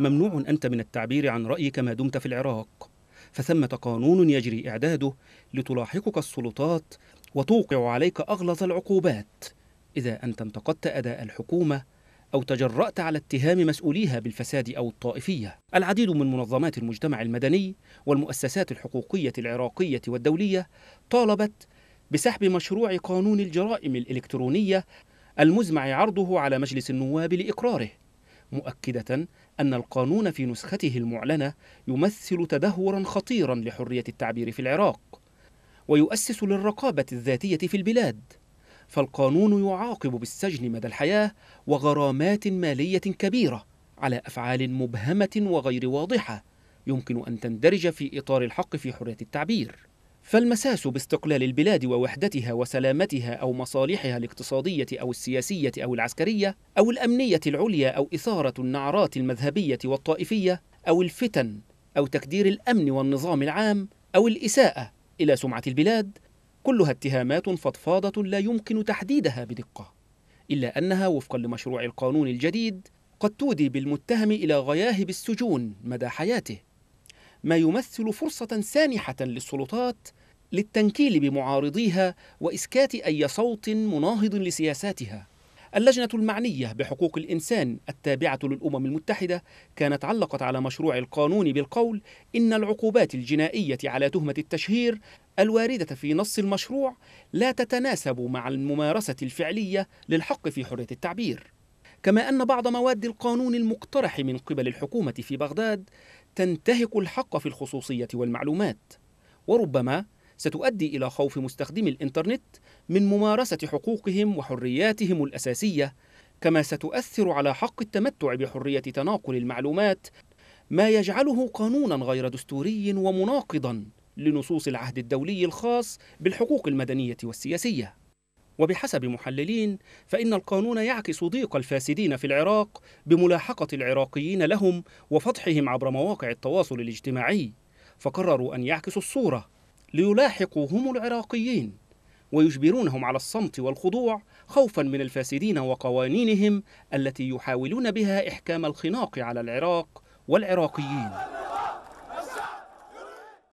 ممنوع أنت من التعبير عن رأيك ما دمت في العراق فثمة قانون يجري إعداده لتلاحقك السلطات وتوقع عليك أغلظ العقوبات إذا أنت انتقدت أداء الحكومة أو تجرأت على اتهام مسؤوليها بالفساد أو الطائفية. العديد من منظمات المجتمع المدني والمؤسسات الحقوقية العراقية والدولية طالبت بسحب مشروع قانون الجرائم الإلكترونية المزمع عرضه على مجلس النواب لإقراره مؤكدة أن القانون في نسخته المعلنة يمثل تدهورا خطيرا لحرية التعبير في العراق ويؤسس للرقابة الذاتية في البلاد فالقانون يعاقب بالسجن مدى الحياة وغرامات مالية كبيرة على أفعال مبهمة وغير واضحة يمكن أن تندرج في إطار الحق في حرية التعبير فالمساس باستقلال البلاد ووحدتها وسلامتها أو مصالحها الاقتصادية أو السياسية أو العسكرية أو الأمنية العليا أو إثارة النعرات المذهبية والطائفية أو الفتن أو تكدير الأمن والنظام العام أو الإساءة إلى سمعة البلاد كلها اتهامات فضفاضة لا يمكن تحديدها بدقة إلا أنها وفقا لمشروع القانون الجديد قد تودي بالمتهم إلى غياهب السجون مدى حياته ما يمثل فرصة سانحة للسلطات للتنكيل بمعارضيها وإسكات أي صوت مناهض لسياساتها. اللجنة المعنية بحقوق الإنسان التابعة للأمم المتحدة كانت علقت على مشروع القانون بالقول إن العقوبات الجنائية على تهمة التشهير الواردة في نص المشروع لا تتناسب مع الممارسة الفعلية للحق في حرية التعبير. كما أن بعض مواد القانون المقترح من قبل الحكومة في بغداد تنتهك الحق في الخصوصية والمعلومات وربما ستؤدي إلى خوف مستخدمي الإنترنت من ممارسة حقوقهم وحرياتهم الأساسية كما ستؤثر على حق التمتع بحرية تناقل المعلومات ما يجعله قانونا غير دستوري ومناقضا لنصوص العهد الدولي الخاص بالحقوق المدنية والسياسية وبحسب محللين فإن القانون يعكس ضيق الفاسدين في العراق بملاحقة العراقيين لهم وفضحهم عبر مواقع التواصل الاجتماعي فقرروا أن يعكسوا الصورة ليلاحقوا هم العراقيين ويجبرونهم على الصمت والخضوع خوفا من الفاسدين وقوانينهم التي يحاولون بها إحكام الخناق على العراق والعراقيين